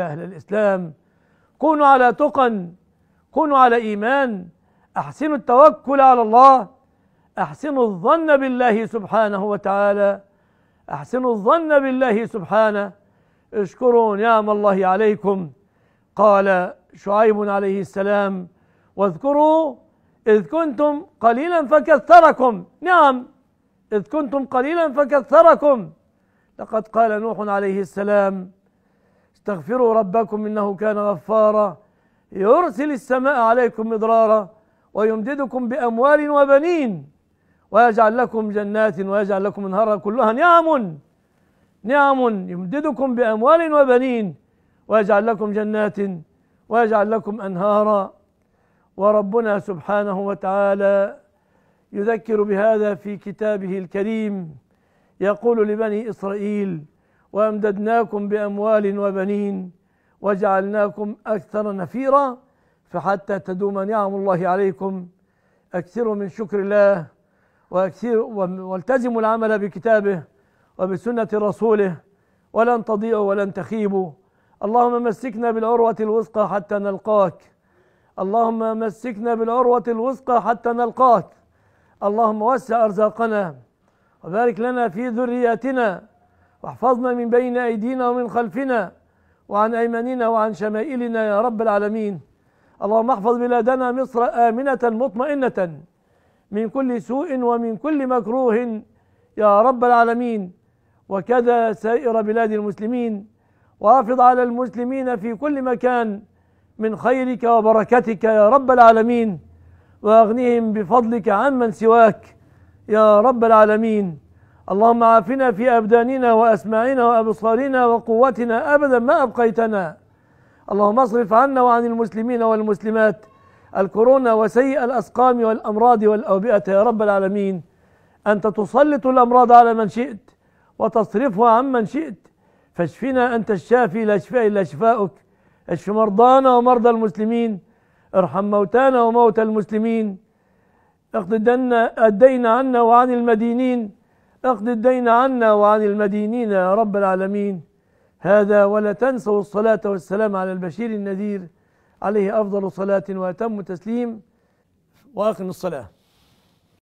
يا أهل الإسلام كونوا على تقى كونوا على إيمان أحسنوا التوكل على الله أحسنوا الظن بالله سبحانه وتعالى أحسنوا الظن بالله سبحانه اشكروا نعم الله عليكم قال شعيب عليه السلام واذكروا إذ كنتم قليلا فكثركم نعم إذ كنتم قليلا فكثركم لقد قال نوح عليه السلام استغفروا ربكم انه كان غفارا يرسل السماء عليكم مدرارا ويمددكم باموال وبنين ويجعل لكم جنات ويجعل لكم انهارا كلها نعم نعم يمددكم باموال وبنين ويجعل لكم جنات ويجعل لكم انهارا وربنا سبحانه وتعالى يذكر بهذا في كتابه الكريم يقول لبني اسرائيل وأمددناكم بأموال وبنين وجعلناكم أكثر نفيرا فحتى تدوم نعم الله عليكم أكثروا من شكر الله وأكثروا والتزموا العمل بكتابه وبسنة رسوله ولن تضيعوا ولن تخيبوا اللهم مسكنا بالعروة الوثقى حتى نلقاك اللهم مسكنا بالعروة الوثقى حتى نلقاك اللهم وسع أرزاقنا وبارك لنا في ذرياتنا واحفظنا من بين أيدينا ومن خلفنا وعن أيماننا وعن شمائلنا يا رب العالمين اللهم احفظ بلادنا مصر آمنة مطمئنة من كل سوء ومن كل مكروه يا رب العالمين وكذا سائر بلاد المسلمين وافض على المسلمين في كل مكان من خيرك وبركتك يا رب العالمين واغنهم بفضلك عمن سواك يا رب العالمين اللهم عافنا في أبداننا وأسماعنا وأبصارنا وقوتنا أبدا ما أبقيتنا اللهم اصرف عنا وعن المسلمين والمسلمات الكورونا وسيء الأسقام والأمراض والأوبئة يا رب العالمين أنت تسلط الأمراض على من شئت وتصرفها عن من شئت فاشفنا أنت الشافي لا شفاء إلا شفاؤك اشف مرضانا ومرضى المسلمين ارحم موتانا وموتى المسلمين اقض الدين عنا وعن المدينين اقض الدين عنا وعن المدينين يا رب العالمين هذا ولا تنسوا الصلاة والسلام على البشير النذير عليه أفضل صلاة وأتم تسليم وأقم الصلاة